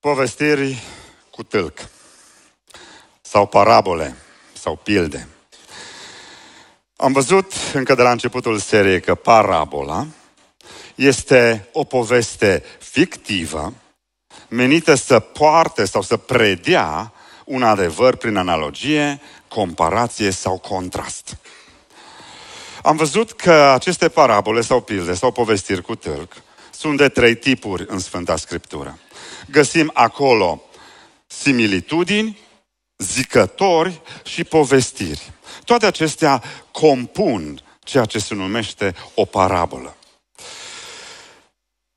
povestiri cu tâlc sau parabole sau pilde. Am văzut încă de la începutul seriei că parabola este o poveste fictivă menită să poarte sau să predea un adevăr prin analogie, comparație sau contrast. Am văzut că aceste parabole sau pilde sau povestiri cu tâlc sunt de trei tipuri în Sfânta Scriptură găsim acolo similitudini, zicători și povestiri. Toate acestea compun ceea ce se numește o parabolă.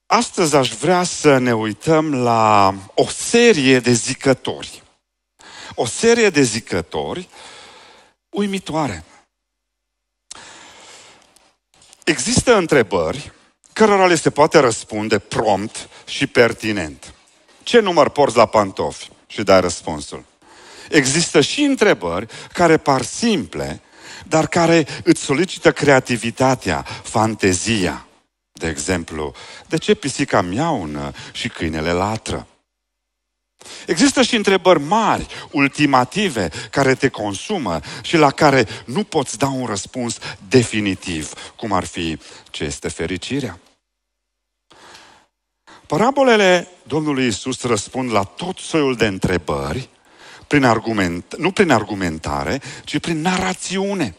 Astăzi aș vrea să ne uităm la o serie de zicători. O serie de zicători uimitoare. Există întrebări cărora le se poate răspunde prompt și pertinent ce număr porți la pantofi? Și dai răspunsul. Există și întrebări care par simple, dar care îți solicită creativitatea, fantezia. De exemplu, de ce pisica miaună și câinele latră? Există și întrebări mari, ultimative, care te consumă și la care nu poți da un răspuns definitiv, cum ar fi ce este fericirea, Parabolele Domnului Isus răspund la tot soiul de întrebări, prin argument, nu prin argumentare, ci prin narațiune.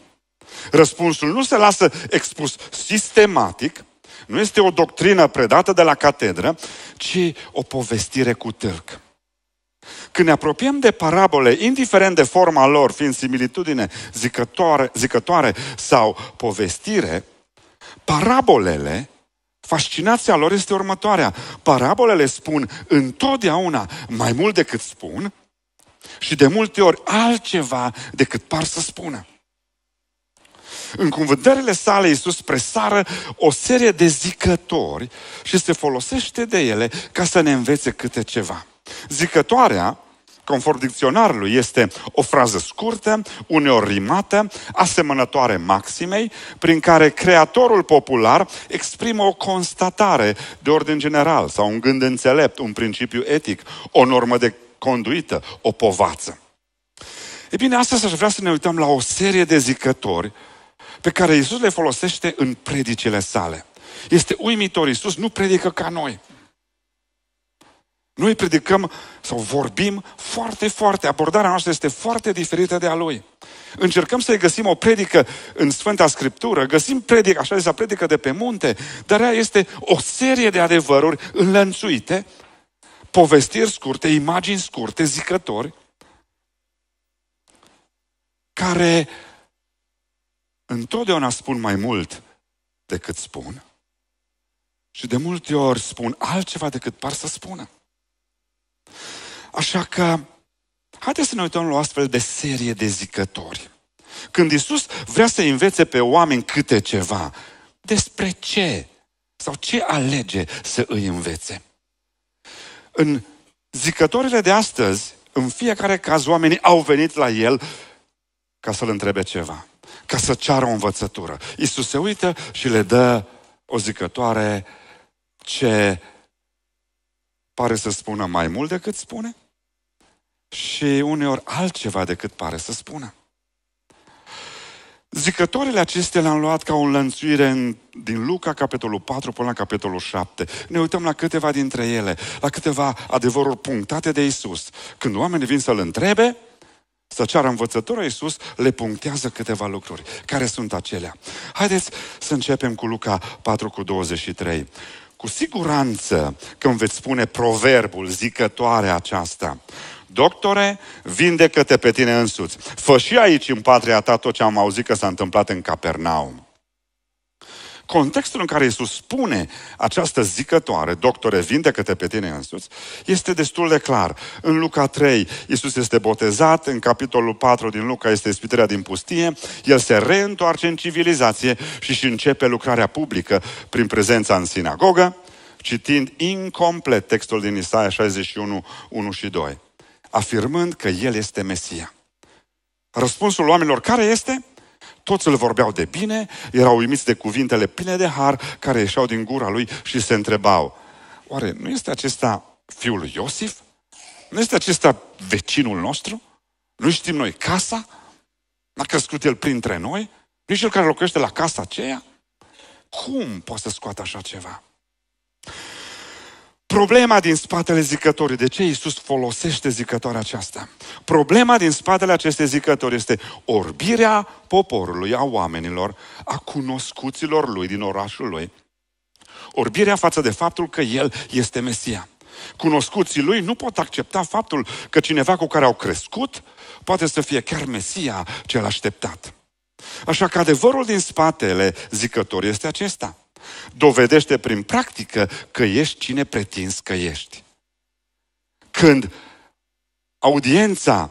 Răspunsul nu se lasă expus sistematic, nu este o doctrină predată de la catedră, ci o povestire cu târg. Când ne apropiem de parabole, indiferent de forma lor, fiind similitudine zicătoare, zicătoare sau povestire, parabolele Fascinația lor este următoarea. Parabolele spun întotdeauna mai mult decât spun și de multe ori altceva decât par să spună. În cuvântările sale, Iisus presară o serie de zicători și se folosește de ele ca să ne învețe câte ceva. Zicătoarea conform dicționarului, este o frază scurtă, uneori rimată, asemănătoare maximei, prin care creatorul popular exprimă o constatare de ordin general sau un gând înțelept, un principiu etic, o normă de conduită, o povață. E bine, astăzi aș vrea să ne uităm la o serie de zicători pe care Isus le folosește în predicile sale. Este uimitor, Isus nu predică ca noi. Noi predicăm sau vorbim foarte, foarte, abordarea noastră este foarte diferită de a Lui. Încercăm să-i găsim o predică în Sfânta Scriptură, găsim predică, așa zis, predică de pe munte, dar ea este o serie de adevăruri înlănțuite, povestiri scurte, imagini scurte, zicători, care întotdeauna spun mai mult decât spun și de multe ori spun altceva decât par să spună. Așa că, haideți să ne uităm la o astfel de serie de zicători. Când Isus vrea să învețe pe oameni câte ceva, despre ce sau ce alege să îi învețe. În zicătorile de astăzi, în fiecare caz oamenii au venit la el ca să-l întrebe ceva, ca să ceară o învățătură. Isus se uită și le dă o zicătoare ce pare să spună mai mult decât spune, și uneori altceva decât pare să spună. Zicătorile acestea le-am luat ca o lănțuire în, din Luca, capitolul 4 până la capitolul 7. Ne uităm la câteva dintre ele, la câteva adevăruri punctate de Isus. Când oamenii vin să-L întrebe, să ceară învățătura Iisus, le punctează câteva lucruri. Care sunt acelea? Haideți să începem cu Luca 4 cu 23. Cu siguranță când veți spune proverbul, zicătoarea aceasta, Doctore, vindecă-te pe tine însuți. Fă și aici în patria ta tot ce am auzit că s-a întâmplat în Capernaum. Contextul în care Iisus spune această zicătoare, doctore, vindecă-te pe tine însuți, este destul de clar. În Luca 3, Iisus este botezat, în capitolul 4 din Luca este ispiterea din pustie, el se reîntoarce în civilizație și și începe lucrarea publică prin prezența în sinagogă, citind incomplet textul din Isaia 61, 1 și 2 afirmând că El este Mesia. Răspunsul oamenilor care este? Toți îl vorbeau de bine, erau uimiți de cuvintele pline de har care ieșeau din gura lui și se întrebau, oare nu este acesta fiul lui Iosif? Nu este acesta vecinul nostru? Nu știm noi casa? N-a crescut el printre noi? Nici cel care locuiește la casa aceea? Cum poate să scoată așa ceva? Problema din spatele zicătorii, de ce Iisus folosește zicătoarea aceasta? Problema din spatele acestei zicători este orbirea poporului, a oamenilor, a cunoscuților lui din orașul lui. Orbirea față de faptul că el este Mesia. Cunoscuții lui nu pot accepta faptul că cineva cu care au crescut poate să fie chiar Mesia cel așteptat. Așa că adevărul din spatele zicător este acesta. Dovedește prin practică că ești cine pretinzi că ești. Când audiența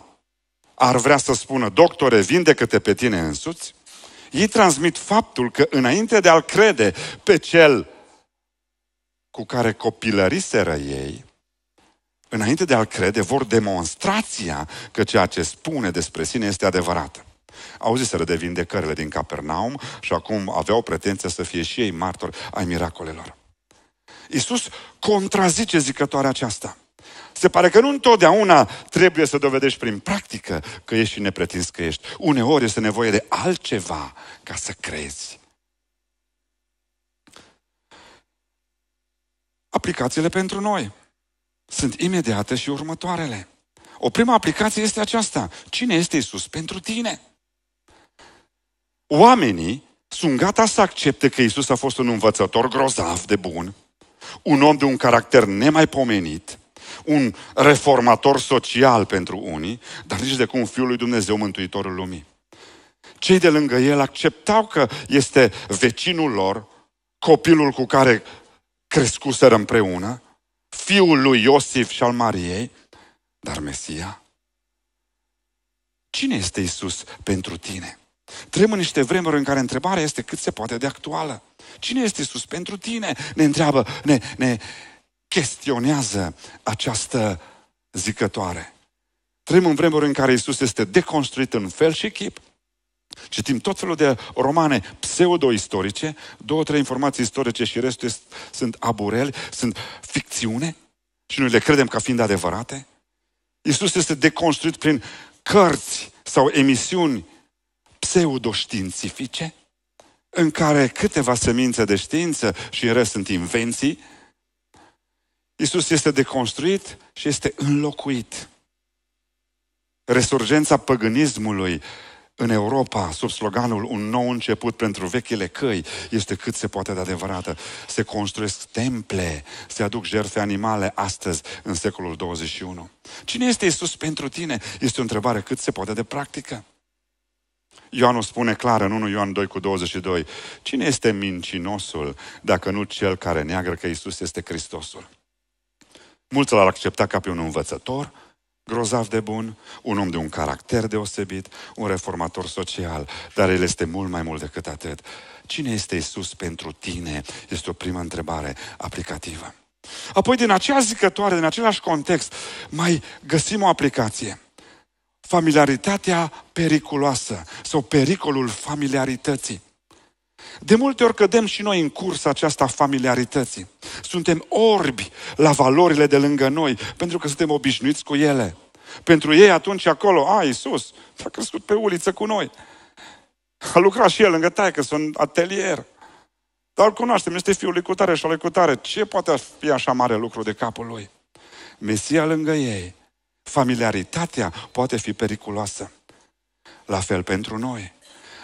ar vrea să spună, doctore, vindecă-te pe tine însuți, ei transmit faptul că înainte de a-l crede pe cel cu care copilăriseră ei, înainte de a-l crede, vor demonstrația că ceea ce spune despre sine este adevărată. Auziseră de vindecările din Capernaum și acum aveau pretenția să fie și ei martori ai miracolelor. Iisus contrazice zicătoarea aceasta. Se pare că nu întotdeauna trebuie să dovedești prin practică că ești și nepretins că ești. Uneori este nevoie de altceva ca să crezi. Aplicațiile pentru noi sunt imediate și următoarele. O prima aplicație este aceasta. Cine este Isus pentru tine? oamenii sunt gata să accepte că Isus a fost un învățător grozav de bun, un om de un caracter nemaipomenit, un reformator social pentru unii, dar nici de cum Fiul lui Dumnezeu, Mântuitorul Lumii. Cei de lângă el acceptau că este vecinul lor, copilul cu care crescuseră împreună, fiul lui Iosif și al Mariei, dar Mesia? Cine este Isus pentru tine? Trăim în niște vremuri în care întrebarea este cât se poate de actuală. Cine este Isus pentru tine? Ne întreabă, ne, ne chestionează această zicătoare. Trăim în vremuri în care Isus este deconstruit în fel și chip. Citim tot felul de romane pseudo-istorice, două, trei informații istorice și restul este, sunt abureli, sunt ficțiune și noi le credem ca fiind adevărate. Isus este deconstruit prin cărți sau emisiuni pseudoștiințifice, în care câteva semințe de știință și în rest sunt invenții, Isus este deconstruit și este înlocuit. Resurgența păgânismului în Europa, sub sloganul Un nou început pentru vechile căi, este cât se poate de adevărată. Se construiesc temple, se aduc jertfe animale astăzi, în secolul 21. Cine este Isus pentru tine? Este o întrebare cât se poate de practică. Ioan o spune clar în 1 Ioan 2 cu 22. Cine este mincinosul dacă nu cel care neagră că Isus este Hristosul? Mulți l-ar accepta ca pe un învățător, grozav de bun, un om de un caracter deosebit, un reformator social, dar el este mult mai mult decât atât. Cine este Isus pentru tine? Este o primă întrebare aplicativă. Apoi, din acea zicătoare, din același context, mai găsim o aplicație familiaritatea periculoasă sau pericolul familiarității. De multe ori cădem și noi în cursa aceasta familiarității. Suntem orbi la valorile de lângă noi, pentru că suntem obișnuiți cu ele. Pentru ei atunci acolo, a, Iisus, a crescut pe uliță cu noi. A lucrat și el lângă că sunt atelier. Dar îl cunoaștem, este fiul lui cutare și al lui cutare. Ce poate fi așa mare lucru de capul lui? Mesia lângă ei Familiaritatea poate fi periculoasă. La fel pentru noi.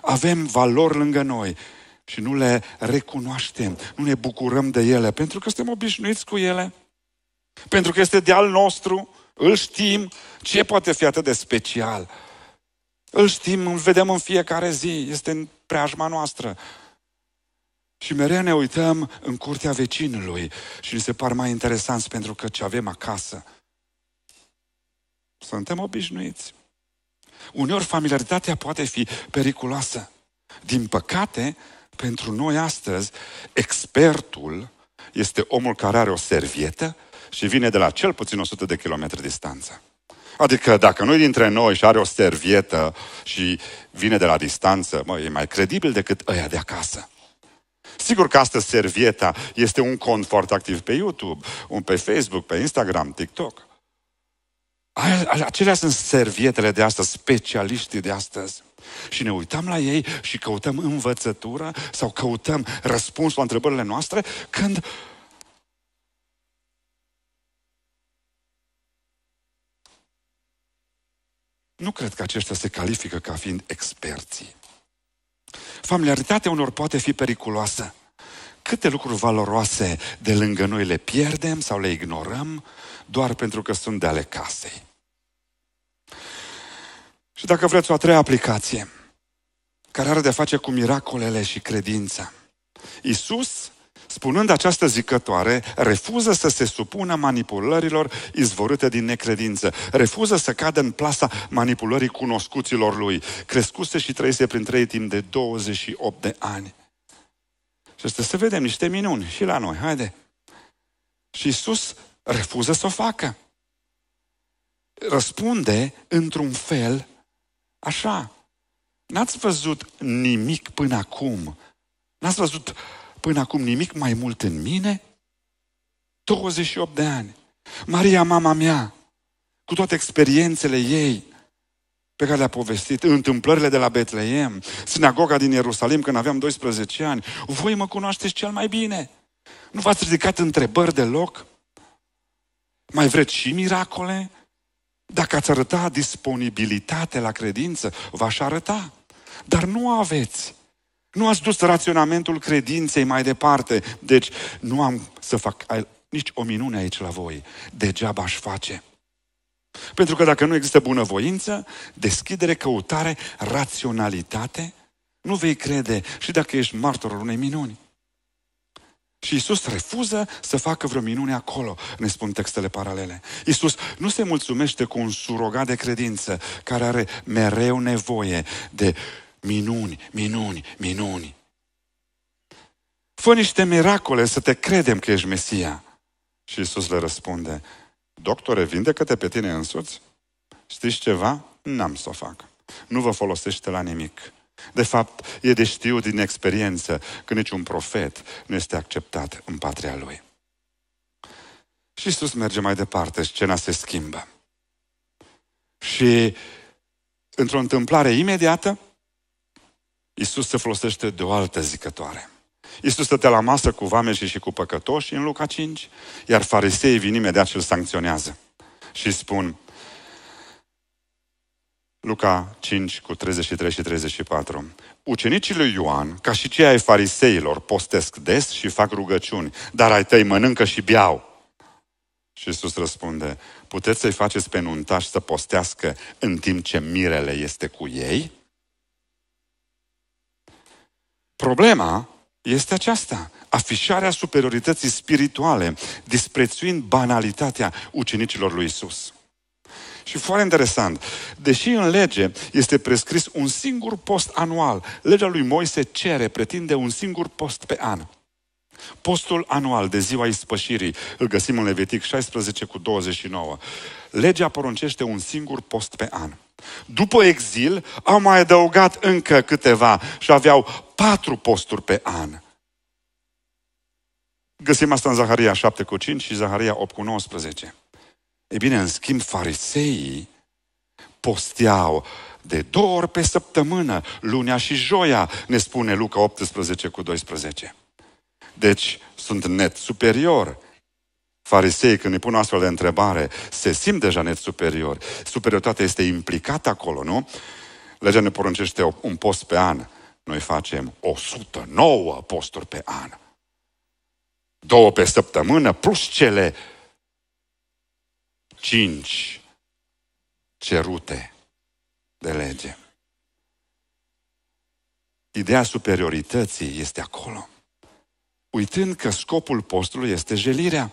Avem valori lângă noi și nu le recunoaștem, nu ne bucurăm de ele, pentru că suntem obișnuiți cu ele, pentru că este de al nostru, îl știm, ce poate fi atât de special. Îl știm, îl vedem în fiecare zi, este în preajma noastră. Și mereu ne uităm în curtea vecinului și ne se par mai interesanți pentru că ce avem acasă suntem obișnuiți. Uneori familiaritatea poate fi periculoasă. Din păcate, pentru noi astăzi, expertul este omul care are o servietă și vine de la cel puțin 100 de kilometri distanță. Adică dacă nu dintre noi și are o servietă și vine de la distanță, mă, e mai credibil decât ăia de acasă. Sigur că astăzi servieta este un cont foarte activ pe YouTube, un pe Facebook, pe Instagram, TikTok. Acelea sunt servietele de astăzi, specialiștii de astăzi. Și ne uităm la ei și căutăm învățătura sau căutăm răspuns la întrebările noastre când Nu cred că aceștia se califică ca fiind experții. Familiaritatea unor poate fi periculoasă. Câte lucruri valoroase de lângă noi le pierdem sau le ignorăm doar pentru că sunt de ale casei. Și dacă vreți o a treia aplicație, care are de-a face cu miracolele și credința. Isus, spunând această zicătoare, refuză să se supună manipulărilor izvorâte din necredință. Refuză să cadă în plasa manipulării cunoscuților lui, crescuse și trăise prin trei timp de 28 de ani. Și asta să vedem niște minuni și la noi, haide. Și Isus refuză să o facă. Răspunde într-un fel Așa. N-ați văzut nimic până acum. N-ați văzut până acum nimic mai mult în mine? 28 de ani. Maria, mama mea, cu toate experiențele ei pe care le-a povestit, întâmplările de la Betleem, sinagoga din Ierusalim când aveam 12 ani, voi mă cunoașteți cel mai bine. Nu v-ați ridicat întrebări deloc? Mai vreți și miracole? Dacă ați arăta disponibilitate la credință, v-aș arăta. Dar nu aveți. Nu ați dus raționamentul credinței mai departe. Deci nu am să fac nici o minune aici la voi. Degeaba aș face. Pentru că dacă nu există bunăvoință, deschidere, căutare, raționalitate, nu vei crede și dacă ești martorul unei minuni. Și Isus refuză să facă vreo minune acolo, ne spun textele paralele. Isus nu se mulțumește cu un surogat de credință care are mereu nevoie de minuni, minuni, minuni. Fă niște miracole să te credem că ești Mesia. Și Isus le răspunde, doctore, vindecă-te pe tine însuți? Știți ceva? N-am să o fac. Nu vă folosește la nimic. De fapt, e de știut din experiență că niciun profet nu este acceptat în patria lui. Și Iisus merge mai departe, scena se schimbă. Și într-o întâmplare imediată, Iisus se folosește de o altă zicătoare. Iisus stătea la masă cu vameșii și cu păcătoși în Luca 5, iar fariseii vin imediat și îl sancționează. Și spun, Luca 5 cu 33 și 34. Ucenicii lui Ioan, ca și cei ai fariseilor, postesc des și fac rugăciuni, dar ai tăi mănâncă și biau. Și Iisus răspunde, puteți să-i faceți pe nuntaș să postească în timp ce mirele este cu ei? Problema este aceasta. Afișarea superiorității spirituale, disprețuind banalitatea ucenicilor lui Isus. Și foarte interesant, deși în lege este prescris un singur post anual, legea lui Moise cere, pretinde un singur post pe an. Postul anual de ziua ispășirii îl găsim în Levitic 16 cu 29. Legea poruncește un singur post pe an. După exil au mai adăugat încă câteva și aveau patru posturi pe an. Găsim asta în Zaharia 7 cu 5 și Zaharia 8 cu 19. E bine, în schimb, fariseii posteau de două ori pe săptămână, lunea și joia, ne spune Luca 18 cu 12. Deci sunt net superior. Farisei, când îi pun astfel de întrebare, se simt deja net superior. Superioritatea este implicată acolo, nu? Legea ne poruncește un post pe an. Noi facem 109 posturi pe an. Două pe săptămână, plus cele cinci cerute de lege. Ideea superiorității este acolo. Uitând că scopul postului este jelirea.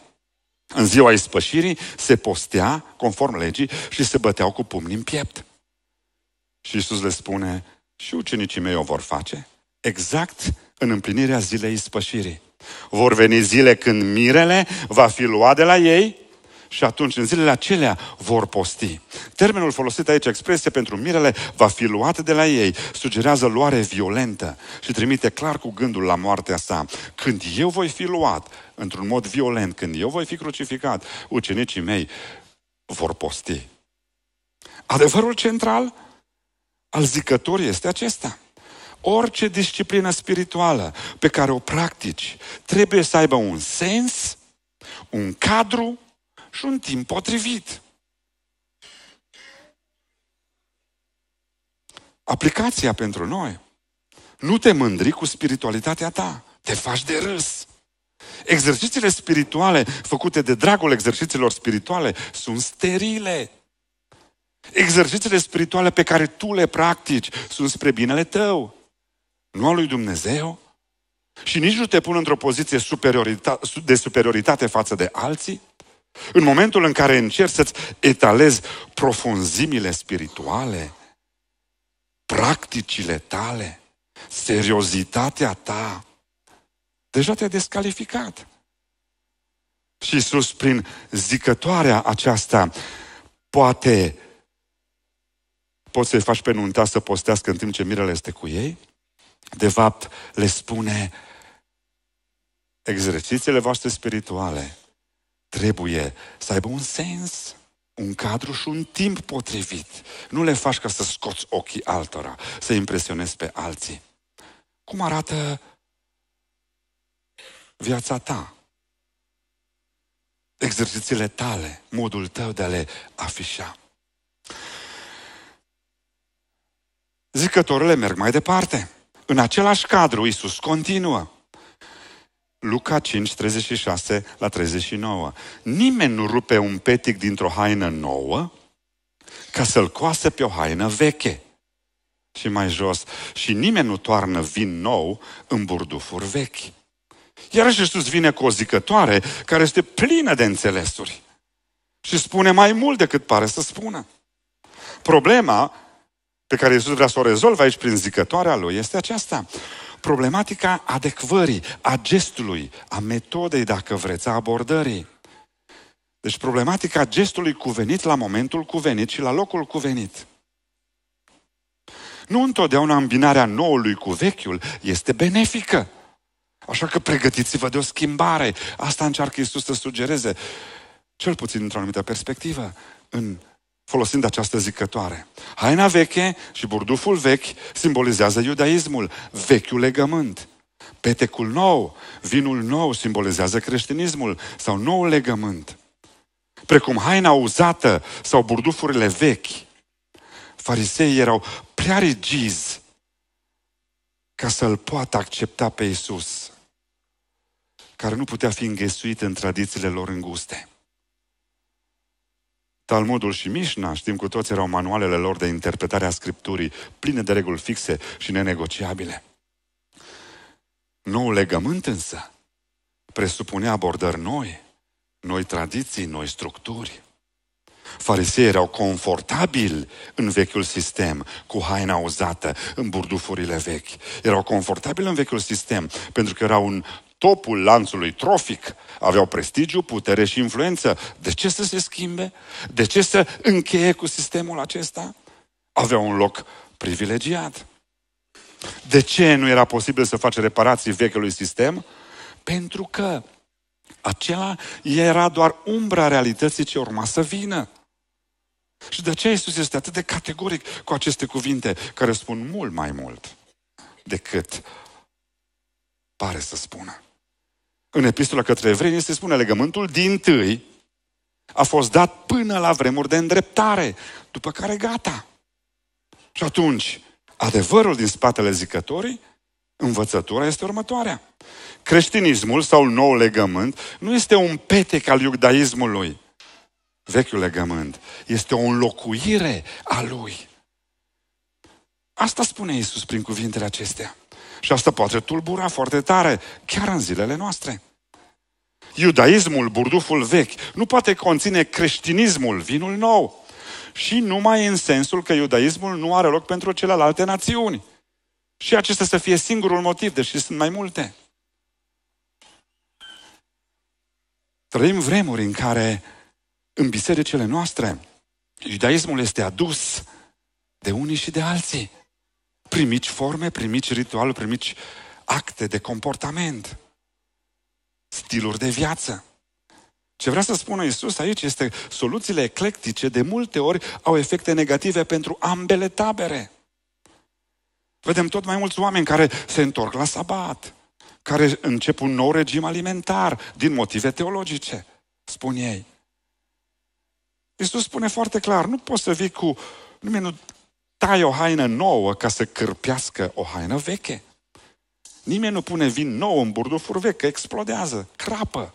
În ziua ispășirii se postea conform legii și se băteau cu pumnii în piept. Și Isus le spune, și ucenicii mei o vor face, exact în împlinirea zilei ispășirii. Vor veni zile când mirele va fi luat de la ei și atunci, în zilele acelea, vor posti. Termenul folosit aici, expresie pentru mirele, va fi luat de la ei, sugerează luare violentă și trimite clar cu gândul la moartea sa. Când eu voi fi luat, într-un mod violent, când eu voi fi crucificat, ucenicii mei vor posti. Adevărul central al zicătorii este acesta. Orice disciplină spirituală pe care o practici trebuie să aibă un sens, un cadru și un timp potrivit. Aplicația pentru noi. Nu te mândri cu spiritualitatea ta. Te faci de râs. Exercițiile spirituale făcute de dragul exercițiilor spirituale sunt sterile. Exercițiile spirituale pe care tu le practici sunt spre binele tău, nu al lui Dumnezeu. Și nici nu te pun într-o poziție superiorita- de superioritate față de alții. În momentul în care încerci să-ți etalezi profunzimile spirituale, practicile tale, seriozitatea ta, deja te-a descalificat. Și Iisus, prin zicătoarea aceasta, poate poți să-i faci pe nunta să postească în timp ce mirele este cu ei? De fapt, le spune exercițiile voastre spirituale trebuie să aibă un sens, un cadru și un timp potrivit. Nu le faci ca să scoți ochii altora, să impresionezi pe alții. Cum arată viața ta? Exercițiile tale, modul tău de a le afișa. Zicătorile merg mai departe. În același cadru, Iisus continuă. Luca 5, 36 la 39. Nimeni nu rupe un petic dintr-o haină nouă ca să-l coasă pe o haină veche. Și mai jos. Și nimeni nu toarnă vin nou în burdufuri vechi. Iar Iisus vine cu o zicătoare care este plină de înțelesuri. Și spune mai mult decât pare să spună. Problema pe care Iisus vrea să o rezolve aici prin zicătoarea lui este aceasta problematica adecvării, a gestului, a metodei, dacă vreți, a abordării. Deci problematica gestului cuvenit la momentul cuvenit și la locul cuvenit. Nu întotdeauna îmbinarea noului cu vechiul este benefică. Așa că pregătiți-vă de o schimbare. Asta încearcă Iisus să sugereze, cel puțin într-o anumită perspectivă, în folosind această zicătoare. Haina veche și burduful vechi simbolizează iudaismul, vechiul legământ. Petecul nou, vinul nou simbolizează creștinismul sau noul legământ. Precum haina uzată sau burdufurile vechi. Fariseii erau prea rigizi ca să-l poată accepta pe Isus, care nu putea fi înghesuit în tradițiile lor înguste. Talmudul și Mișna, știm cu toți, erau manualele lor de interpretare a Scripturii, pline de reguli fixe și nenegociabile. Noul legământ însă presupunea abordări noi, noi tradiții, noi structuri. Farisei erau confortabili în vechiul sistem, cu haina uzată, în burdufurile vechi. Erau confortabili în vechiul sistem, pentru că era un topul lanțului trofic, aveau prestigiu, putere și influență. De ce să se schimbe? De ce să încheie cu sistemul acesta? Aveau un loc privilegiat. De ce nu era posibil să faci reparații vechiului sistem? Pentru că acela era doar umbra realității ce urma să vină. Și de aceea Iisus este atât de categoric cu aceste cuvinte, care spun mult mai mult decât pare să spună în epistola către evrei, ne se spune legământul din tâi a fost dat până la vremuri de îndreptare, după care gata. Și atunci, adevărul din spatele zicătorii, învățătura este următoarea. Creștinismul sau nou legământ nu este un petec al iudaismului, vechiul legământ, este o înlocuire a lui. Asta spune Isus prin cuvintele acestea. Și asta poate tulbura foarte tare, chiar în zilele noastre. Iudaismul, burduful vechi, nu poate conține creștinismul, vinul nou. Și numai în sensul că iudaismul nu are loc pentru celelalte națiuni. Și acesta să fie singurul motiv, deși sunt mai multe. Trăim vremuri în care în bisericile noastre iudaismul este adus de unii și de alții primici forme, primici ritual, primici acte de comportament, stiluri de viață. Ce vrea să spună Isus aici este soluțiile eclectice de multe ori au efecte negative pentru ambele tabere. Vedem tot mai mulți oameni care se întorc la sabat, care încep un nou regim alimentar din motive teologice, spun ei. Isus spune foarte clar, nu poți să vii cu nimeni. nu tai o haină nouă ca să cârpească o haină veche. Nimeni nu pune vin nou în burdufuri vechi, că explodează, crapă.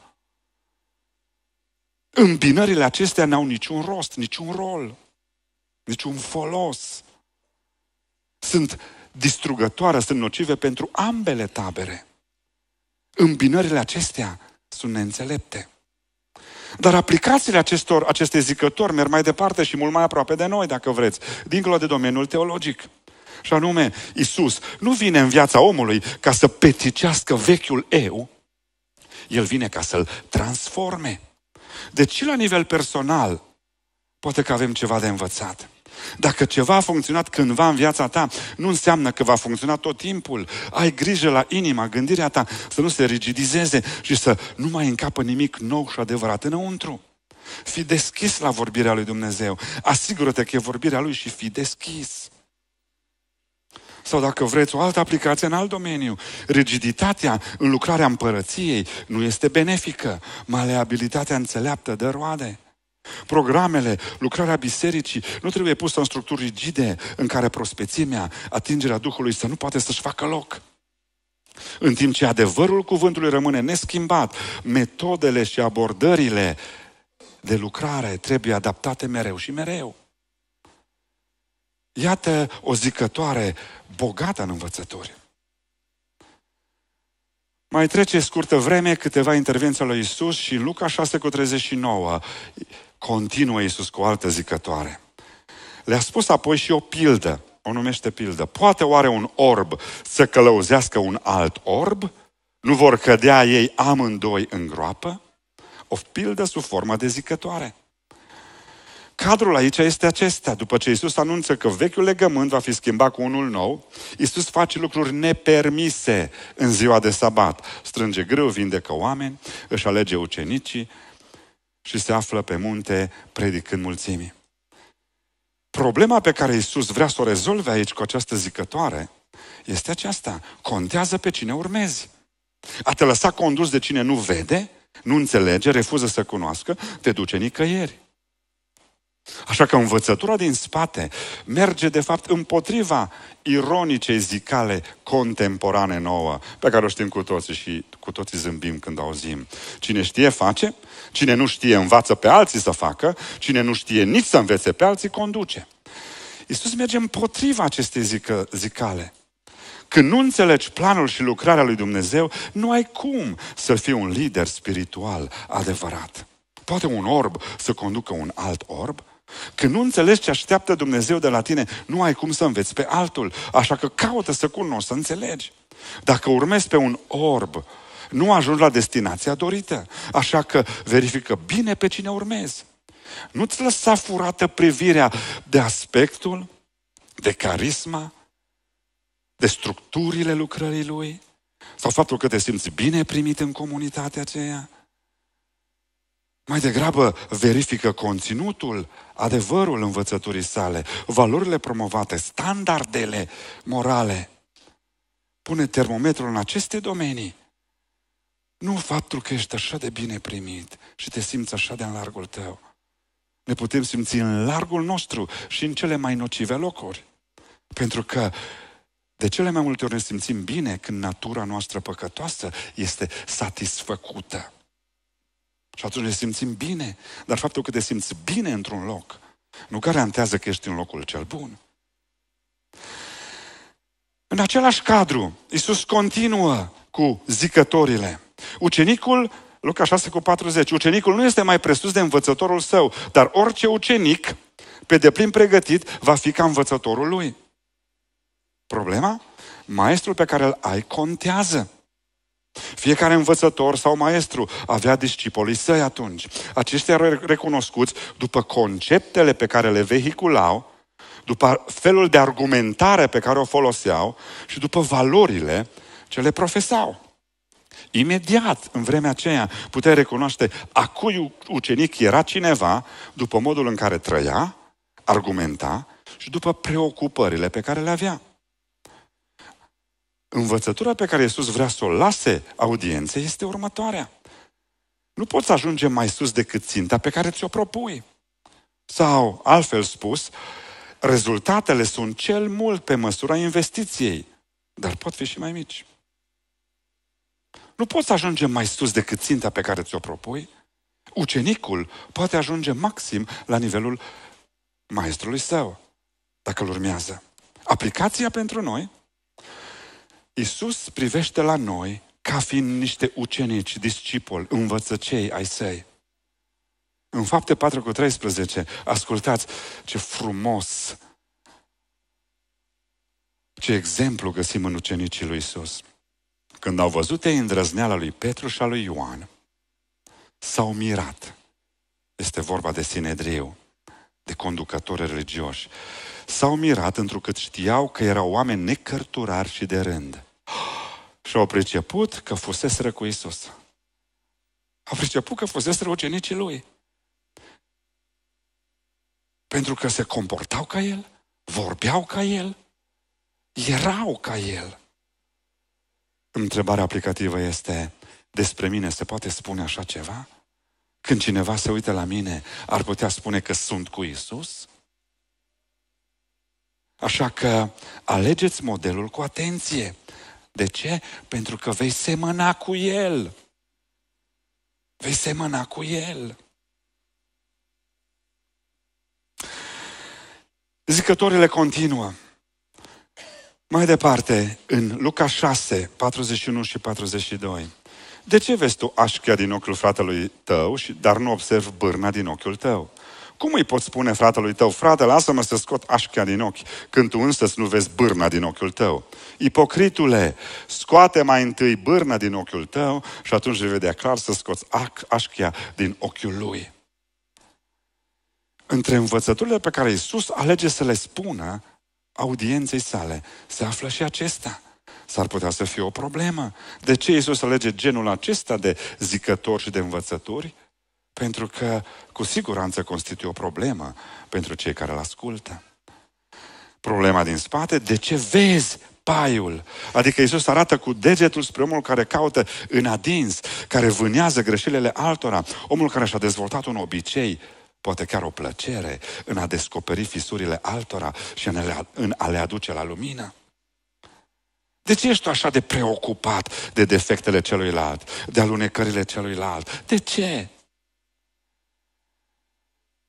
Îmbinările acestea n-au niciun rost, niciun rol, niciun folos. Sunt distrugătoare, sunt nocive pentru ambele tabere. Îmbinările acestea sunt neînțelepte. Dar aplicațiile acestor, aceste zicători merg mai departe și mult mai aproape de noi, dacă vreți, dincolo de domeniul teologic. Și anume, Isus nu vine în viața omului ca să peticească vechiul eu, el vine ca să-l transforme. Deci și la nivel personal, poate că avem ceva de învățat. Dacă ceva a funcționat cândva în viața ta, nu înseamnă că va funcționa tot timpul. Ai grijă la inima, gândirea ta, să nu se rigidizeze și să nu mai încapă nimic nou și adevărat înăuntru. Fi deschis la vorbirea lui Dumnezeu. Asigură-te că e vorbirea lui și fi deschis. Sau dacă vreți o altă aplicație în alt domeniu, rigiditatea în lucrarea împărăției nu este benefică. Maleabilitatea înțeleaptă dă roade. Programele, lucrarea bisericii nu trebuie pusă în structuri rigide în care prospețimea, atingerea Duhului să nu poate să-și facă loc. În timp ce adevărul cuvântului rămâne neschimbat, metodele și abordările de lucrare trebuie adaptate mereu și mereu. Iată o zicătoare bogată în învățături. Mai trece scurtă vreme câteva intervenții ale Iisus și Luca 6 cu 39. Continuă Iisus cu o altă zicătoare. Le-a spus apoi și o pildă, o numește pildă. Poate oare un orb să călăuzească un alt orb? Nu vor cădea ei amândoi în groapă? O pildă sub formă de zicătoare. Cadrul aici este acesta. După ce Isus anunță că vechiul legământ va fi schimbat cu unul nou, Isus face lucruri nepermise în ziua de sabat. Strânge greu, vindecă oameni, își alege ucenicii, și se află pe munte predicând mulțimii. Problema pe care Isus vrea să o rezolve aici cu această zicătoare este aceasta. Contează pe cine urmezi. A te lăsa condus de cine nu vede, nu înțelege, refuză să cunoască, te duce nicăieri. Așa că învățătura din spate merge, de fapt, împotriva ironice zicale contemporane nouă, pe care o știm cu toții și cu toții zâmbim când auzim. Cine știe, face. Cine nu știe, învață pe alții să facă. Cine nu știe nici să învețe pe alții, conduce. Iisus merge împotriva acestei zică, zicale. Când nu înțelegi planul și lucrarea lui Dumnezeu, nu ai cum să fii un lider spiritual adevărat. Poate un orb să conducă un alt orb? Când nu înțelegi ce așteaptă Dumnezeu de la tine, nu ai cum să înveți pe altul. Așa că caută să cunoști, să înțelegi. Dacă urmezi pe un orb, nu ajungi la destinația dorită. Așa că verifică bine pe cine urmezi. Nu-ți lăsa furată privirea de aspectul, de carisma, de structurile lucrării lui, sau faptul că te simți bine primit în comunitatea aceea, mai degrabă verifică conținutul, adevărul învățăturii sale, valorile promovate, standardele morale. Pune termometrul în aceste domenii. Nu faptul că ești așa de bine primit și te simți așa de în largul tău. Ne putem simți în largul nostru și în cele mai nocive locuri. Pentru că de cele mai multe ori ne simțim bine când natura noastră păcătoasă este satisfăcută. Și atunci ne simțim bine. Dar faptul că te simți bine într-un loc nu garantează că ești în locul cel bun. În același cadru, Iisus continuă cu zicătorile. Ucenicul, Luca 6 cu 40, ucenicul nu este mai presus de învățătorul său, dar orice ucenic, pe deplin pregătit, va fi ca învățătorul lui. Problema? Maestrul pe care îl ai contează. Fiecare învățător sau maestru avea discipolii săi atunci. Aceștia erau recunoscuți după conceptele pe care le vehiculau, după felul de argumentare pe care o foloseau și după valorile ce le profesau. Imediat, în vremea aceea, puteai recunoaște a cui ucenic era cineva după modul în care trăia, argumenta și după preocupările pe care le avea. Învățătura pe care Iisus vrea să o lase audienței este următoarea. Nu poți ajunge mai sus decât ținta pe care ți-o propui. Sau, altfel spus, rezultatele sunt cel mult pe măsura investiției, dar pot fi și mai mici. Nu poți ajunge mai sus decât ținta pe care ți-o propui. Ucenicul poate ajunge maxim la nivelul maestrului său, dacă îl urmează. Aplicația pentru noi Iisus privește la noi ca fiind niște ucenici, discipoli, învățăcei ai săi. În fapte 4 cu 13, ascultați ce frumos, ce exemplu găsim în ucenicii lui Isus. Când au văzut ei îndrăzneala lui Petru și a lui Ioan, s-au mirat. Este vorba de Sinedriu, de conducători religioși. S-au mirat întrucât știau că erau oameni necărturari și de rând – și au priceput că fuseseră cu Isus. Au priceput că fuseseră ucenicii lui. Pentru că se comportau ca el, vorbeau ca el, erau ca el. Întrebarea aplicativă este, despre mine se poate spune așa ceva? Când cineva se uită la mine, ar putea spune că sunt cu Isus? Așa că alegeți modelul cu atenție. De ce? Pentru că vei semăna cu El. Vei semăna cu El. Zicătorile continuă. Mai departe, în Luca 6, 41 și 42. De ce vezi tu așchia din ochiul fratelui tău, și dar nu observi bârna din ochiul tău? Cum îi poți spune fratelui tău, frate, lasă-mă să scot așchea din ochi, când tu însă nu vezi bârna din ochiul tău? Ipocritule, scoate mai întâi bârna din ochiul tău și atunci vei vedea clar să scoți așchea din ochiul lui. Între învățăturile pe care Iisus alege să le spună audienței sale, se află și acesta – s-ar putea să fie o problemă. De ce Iisus alege genul acesta de zicători și de învățători? Pentru că cu siguranță constituie o problemă pentru cei care îl ascultă. Problema din spate, de ce vezi paiul? Adică Iisus arată cu degetul spre omul care caută în adins, care vânează greșelile altora, omul care și-a dezvoltat un obicei, poate chiar o plăcere în a descoperi fisurile altora și în a le, în a le aduce la lumină. De ce ești așa de preocupat de defectele celuilalt, de alunecările celuilalt? De ce?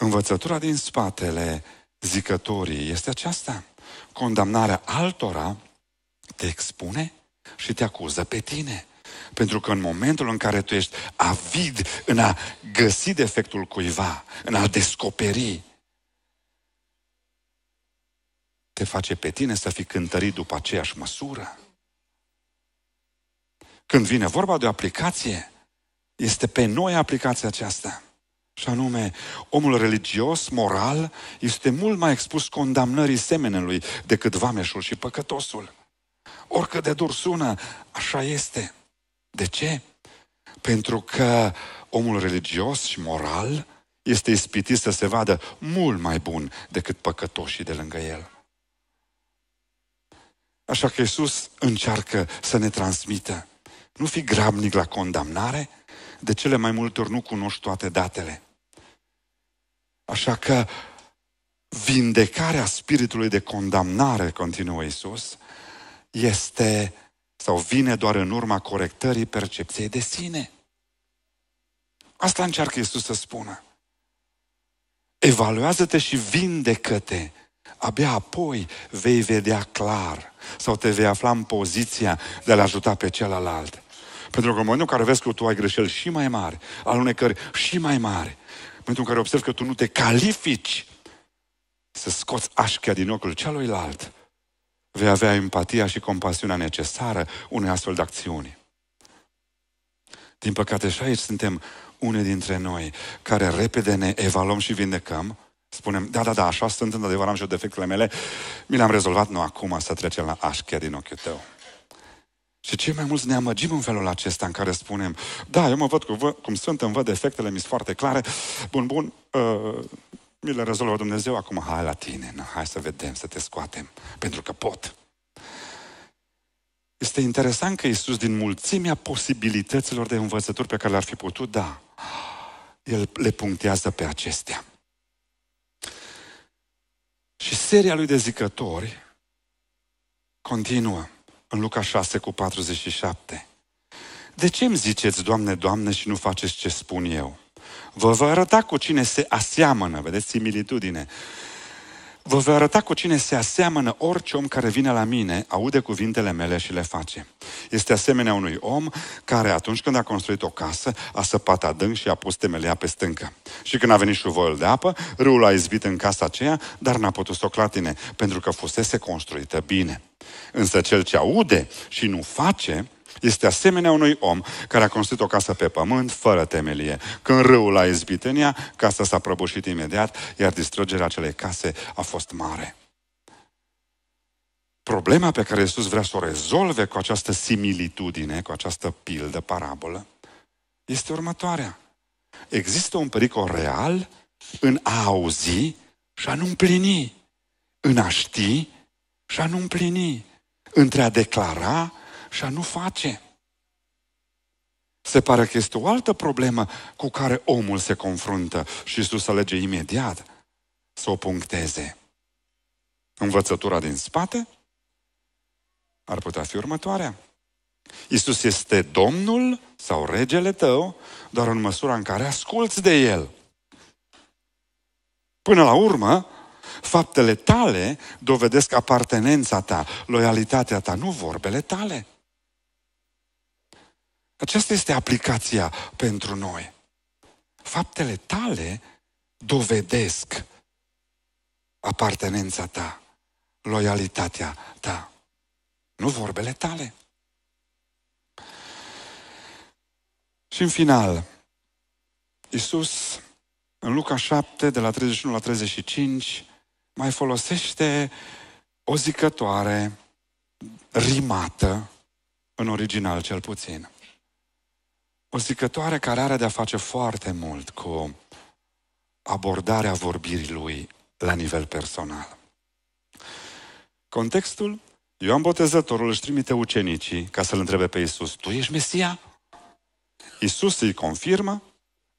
Învățătura din spatele zicătorii este aceasta. Condamnarea altora te expune și te acuză pe tine. Pentru că în momentul în care tu ești avid în a găsi defectul cuiva, în a descoperi, te face pe tine să fii cântărit după aceeași măsură. Când vine vorba de o aplicație, este pe noi aplicația aceasta. Și anume, omul religios, moral, este mult mai expus condamnării semenelui decât vameșul și păcătosul. Oricât de dur sună, așa este. De ce? Pentru că omul religios și moral este ispitit să se vadă mult mai bun decât păcătoșii de lângă el. Așa că Iisus încearcă să ne transmită. Nu fi grabnic la condamnare, de cele mai multe ori nu cunoști toate datele. Așa că vindecarea spiritului de condamnare, continuă Isus, este sau vine doar în urma corectării percepției de sine. Asta încearcă Isus să spună. Evaluează-te și vindecă-te. Abia apoi vei vedea clar sau te vei afla în poziția de a-l ajuta pe celălalt. Pentru că în momentul în care vezi că tu ai greșeli și mai mari, alunecări și mai mari, momentul în care observi că tu nu te califici să scoți așchea din ochiul celuilalt, vei avea empatia și compasiunea necesară unei astfel de acțiuni. Din păcate și aici suntem unii dintre noi care repede ne evaluăm și vindecăm, spunem, da, da, da, așa sunt, într-adevăr am și eu defectele mele, mi le-am rezolvat, nu acum să trecem la așchea din ochiul tău. Și cei mai mulți ne amăgim în felul acesta în care spunem, da, eu mă văd cum, vă, cum sunt, îmi văd efectele, mi s foarte clare, bun, bun, uh, mi le rezolvă Dumnezeu, acum hai la tine, na, hai să vedem, să te scoatem, pentru că pot. Este interesant că Iisus, din mulțimea posibilităților de învățături pe care le-ar fi putut da, El le punctează pe acestea. Și seria lui de zicători continuă în Luca 6 cu 47. De ce îmi ziceți, Doamne, Doamne, și nu faceți ce spun eu? Vă voi arăta cu cine se aseamănă, vedeți similitudine. Vă voi arăta cu cine se aseamănă orice om care vine la mine, aude cuvintele mele și le face. Este asemenea unui om care atunci când a construit o casă, a săpat adânc și a pus temelia pe stâncă. Și când a venit șuvoiul de apă, râul a izbit în casa aceea, dar n-a putut să o clatine, pentru că fusese construită bine. Însă cel ce aude și nu face, este asemenea unui om care a construit o casă pe pământ, fără temelie. Când râul a izbit în ea, casa s-a prăbușit imediat, iar distrugerea acelei case a fost mare. Problema pe care Iisus vrea să o rezolve cu această similitudine, cu această pildă, parabolă, este următoarea. Există un pericol real în a auzi și a nu împlini, în a ști și a nu împlini, între a declara și a nu face. Se pare că este o altă problemă cu care omul se confruntă și Iisus alege imediat să o puncteze. Învățătura din spate ar putea fi următoarea. Iisus este Domnul sau Regele tău, doar în măsura în care asculți de El. Până la urmă, Faptele tale dovedesc apartenența ta, loialitatea ta, nu vorbele tale. Aceasta este aplicația pentru noi. Faptele tale dovedesc apartenența ta, loialitatea ta, nu vorbele tale. Și în final, Iisus, în Luca 7, de la 31 la 35, mai folosește o zicătoare rimată, în original cel puțin. O zicătoare care are de-a face foarte mult cu abordarea vorbirii lui la nivel personal. Contextul? Ioan Botezătorul își trimite ucenicii ca să-L întrebe pe Iisus, Tu ești Mesia? Iisus îi confirmă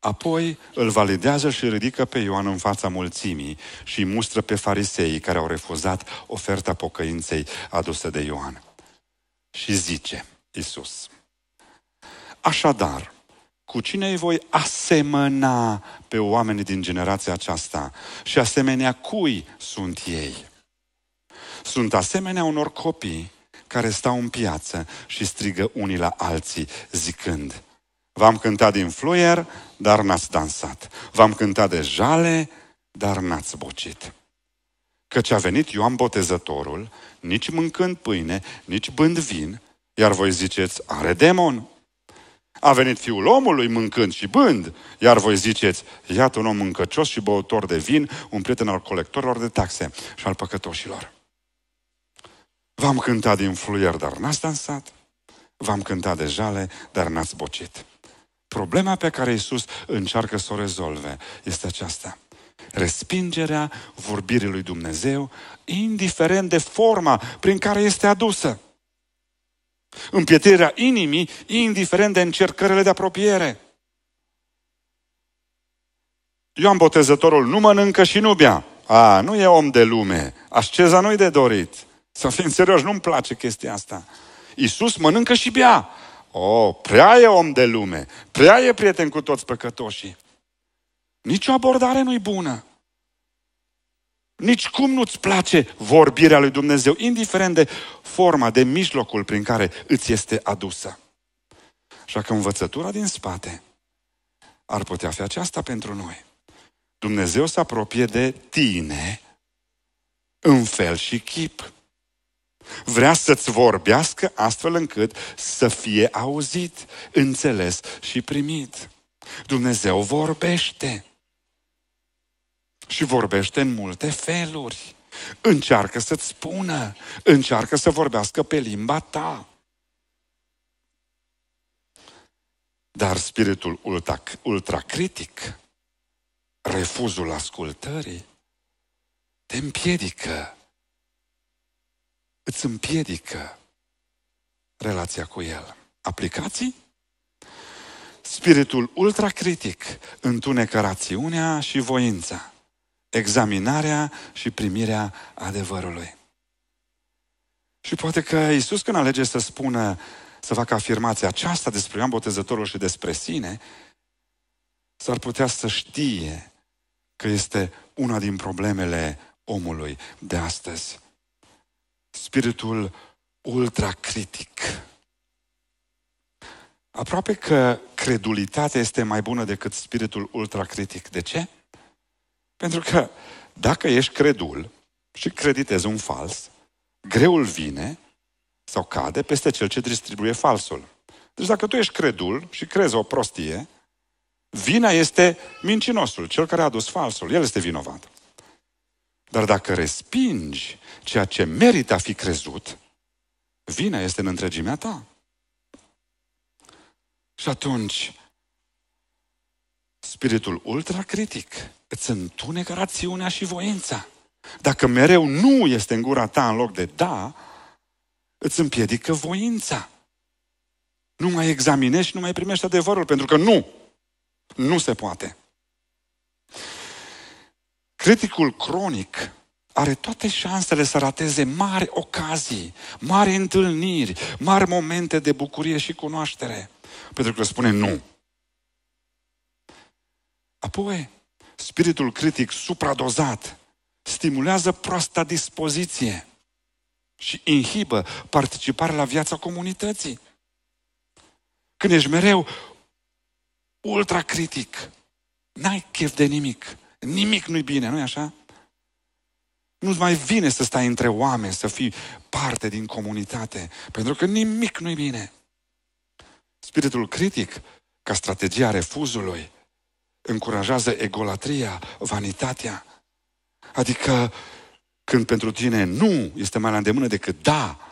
Apoi îl validează și ridică pe Ioan în fața mulțimii și îi mustră pe fariseii care au refuzat oferta pocăinței adusă de Ioan. Și zice Isus, Așadar, cu cine îi voi asemăna pe oamenii din generația aceasta și asemenea cui sunt ei? Sunt asemenea unor copii care stau în piață și strigă unii la alții, zicând, V-am cântat din fluier, dar n-ați dansat. V-am cântat de jale, dar n-ați bocit. Căci a venit Ioan Botezătorul, nici mâncând pâine, nici bând vin, iar voi ziceți, are demon. A venit fiul omului mâncând și bând, iar voi ziceți, iată un om mâncăcios și băutor de vin, un prieten al colectorilor de taxe și al păcătoșilor. V-am cântat din fluier, dar n-ați dansat. V-am cântat de jale, dar n-ați bocit. Problema pe care Isus încearcă să o rezolve este aceasta. Respingerea vorbirii lui Dumnezeu, indiferent de forma prin care este adusă. Împietrirea inimii, indiferent de încercările de apropiere. Ioan Botezătorul nu mănâncă și nu bea. A, nu e om de lume. Asceza nu-i de dorit. Să fim serioși, nu-mi place chestia asta. Iisus mănâncă și bea oh, prea e om de lume, prea e prieten cu toți păcătoșii. Nici o abordare nu-i bună. Nici cum nu-ți place vorbirea lui Dumnezeu, indiferent de forma, de mijlocul prin care îți este adusă. Așa că învățătura din spate ar putea fi aceasta pentru noi. Dumnezeu se apropie de tine în fel și chip. Vrea să-ți vorbească astfel încât să fie auzit, înțeles și primit. Dumnezeu vorbește. Și vorbește în multe feluri. Încearcă să-ți spună, încearcă să vorbească pe limba ta. Dar spiritul ultracritic, refuzul ascultării, te împiedică îți împiedică relația cu El. Aplicații? Spiritul ultracritic întunecă rațiunea și voința, examinarea și primirea adevărului. Și poate că Iisus când alege să spună, să facă afirmația aceasta despre Ioan Botezătorul și despre sine, s-ar putea să știe că este una din problemele omului de astăzi spiritul ultracritic. Aproape că credulitatea este mai bună decât spiritul ultracritic. De ce? Pentru că dacă ești credul și creditezi un fals, greul vine sau cade peste cel ce distribuie falsul. Deci dacă tu ești credul și crezi o prostie, vina este mincinosul, cel care a adus falsul. El este vinovat. Dar dacă respingi ceea ce merită a fi crezut, vina este în întregimea ta. Și atunci, spiritul ultracritic îți întunecă rațiunea și voința. Dacă mereu nu este în gura ta în loc de da, îți împiedică voința. Nu mai examinești, nu mai primești adevărul, pentru că nu, nu se poate. Criticul cronic are toate șansele să rateze mari ocazii, mari întâlniri, mari momente de bucurie și cunoaștere, pentru că spune nu. Apoi, spiritul critic supradozat stimulează proasta dispoziție și inhibă participarea la viața comunității. Când ești mereu ultracritic, n-ai chef de nimic. Nimic nu-i bine, nu-i așa? Nu-ți mai vine să stai între oameni, să fii parte din comunitate, pentru că nimic nu-i bine. Spiritul critic, ca strategia refuzului, încurajează egolatria, vanitatea. Adică când pentru tine nu este mai la îndemână decât da,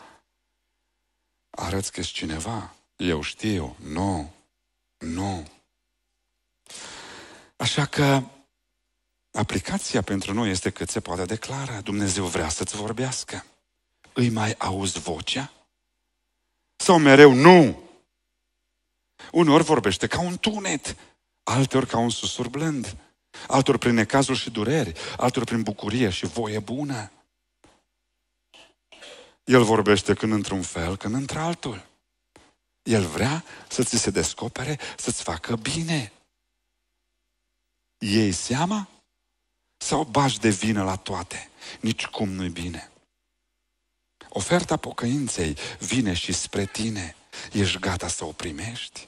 arăți că ești cineva. Eu știu, nu, nu. Așa că Aplicația pentru noi este cât se poate declara. Dumnezeu vrea să-ți vorbească. Îi mai auzi vocea? Sau mereu nu? Unor vorbește ca un tunet, alteori ca un susur blând, altor prin necazuri și dureri, altor prin bucurie și voie bună. El vorbește când într-un fel, când într-altul. El vrea să ți se descopere, să-ți facă bine. Ei seama sau bași de vină la toate. Nici cum nu-i bine. Oferta pocăinței vine și spre tine. Ești gata să o primești?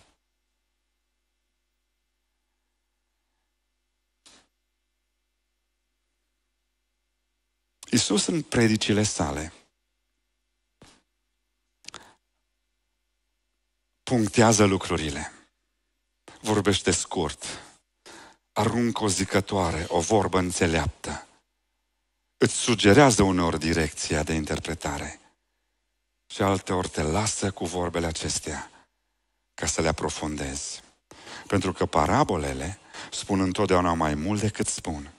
Isus în predicile sale punctează lucrurile. Vorbește scurt, aruncă o zicătoare, o vorbă înțeleaptă. Îți sugerează uneori direcția de interpretare și alteori te lasă cu vorbele acestea ca să le aprofundezi. Pentru că parabolele spun întotdeauna mai mult decât spun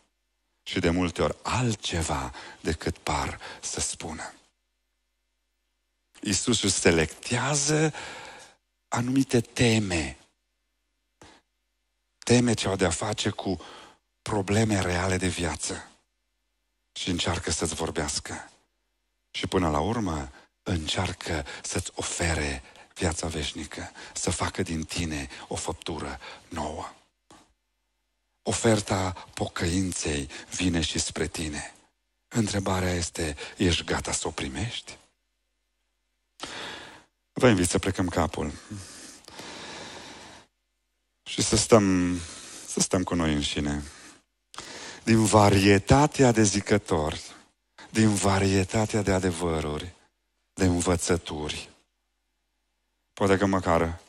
și de multe ori altceva decât par să spună. Isus își selectează anumite teme teme ce au de-a face cu probleme reale de viață și încearcă să-ți vorbească. Și până la urmă încearcă să-ți ofere viața veșnică, să facă din tine o făptură nouă. Oferta pocăinței vine și spre tine. Întrebarea este, ești gata să o primești? Vă invit să plecăm capul și să stăm, să stăm cu noi înșine. Din varietatea de zicători, din varietatea de adevăruri, de învățături, poate că măcar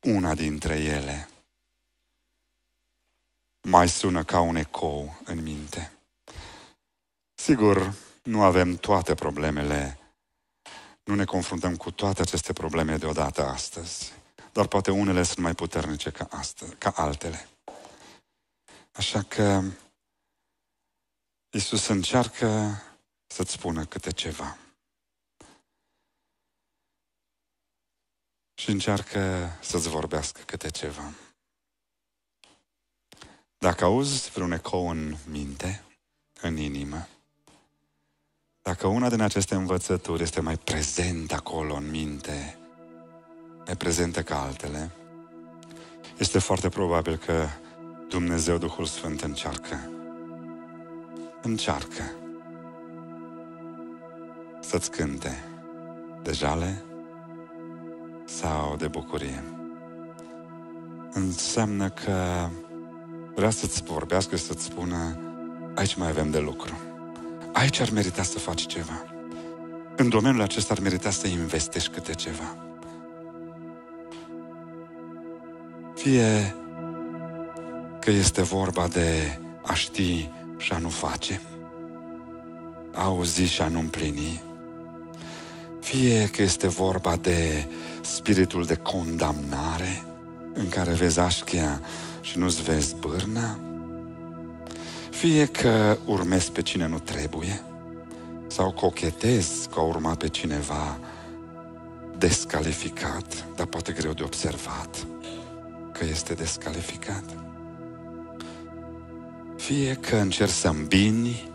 una dintre ele mai sună ca un ecou în minte. Sigur, nu avem toate problemele, nu ne confruntăm cu toate aceste probleme deodată astăzi doar poate unele sunt mai puternice ca, astă, ca altele. Așa că Isus încearcă să-ți spună câte ceva. Și încearcă să-ți vorbească câte ceva. Dacă auzi vreun ecou în minte, în inimă, dacă una din aceste învățături este mai prezentă acolo în minte, neprezente ca altele, este foarte probabil că Dumnezeu, Duhul Sfânt, încearcă. Încearcă să-ți cânte de jale sau de bucurie. Înseamnă că vrea să-ți vorbească, să-ți spună aici mai avem de lucru. Aici ar merita să faci ceva. În domeniul acesta ar merita să investești câte ceva. fie că este vorba de a ști și a nu face, a auzi și a nu împlini, fie că este vorba de spiritul de condamnare în care vezi așchea și nu-ți vezi bârna, fie că urmezi pe cine nu trebuie sau cochetezi că a urmat pe cineva descalificat, dar poate greu de observat, că este descalificat. Fie că încerci să îmbini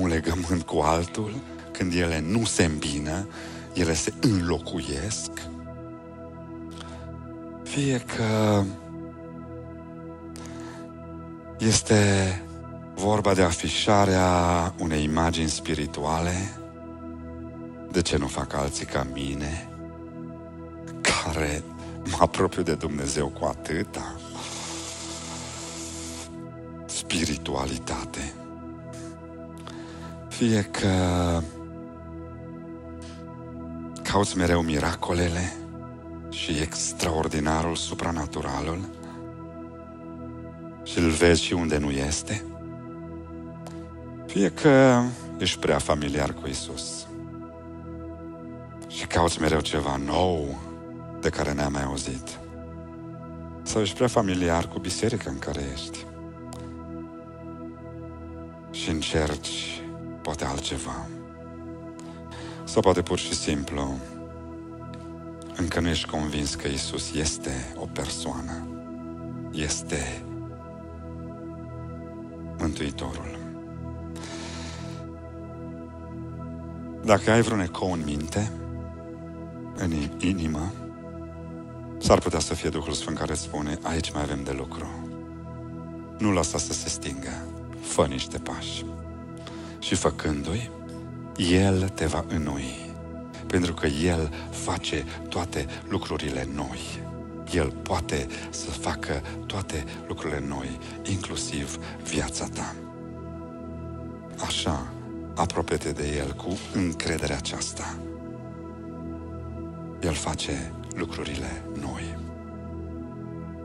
un legământ cu altul, când ele nu se îmbină, ele se înlocuiesc, fie că este vorba de afișarea unei imagini spirituale, de ce nu fac alții ca mine, care mă apropiu de Dumnezeu cu atâta spiritualitate. Fie că cauți mereu miracolele și extraordinarul, supranaturalul și îl vezi și unde nu este, fie că ești prea familiar cu Isus și cauți mereu ceva nou, de care ne-am mai auzit. Sau ești prea familiar cu biserica în care ești. Și încerci poate altceva. Sau poate pur și simplu încă nu ești convins că Isus este o persoană. Este Mântuitorul. Dacă ai vreun ecou în minte, în inimă, S-ar putea să fie Duhul Sfânt care spune, aici mai avem de lucru. Nu lăsa să se stingă. Fă niște pași. Și făcându-i, El te va înnoi, Pentru că El face toate lucrurile noi. El poate să facă toate lucrurile noi, inclusiv viața ta. Așa, apropiete de El cu încrederea aceasta. El face lucrurile noi.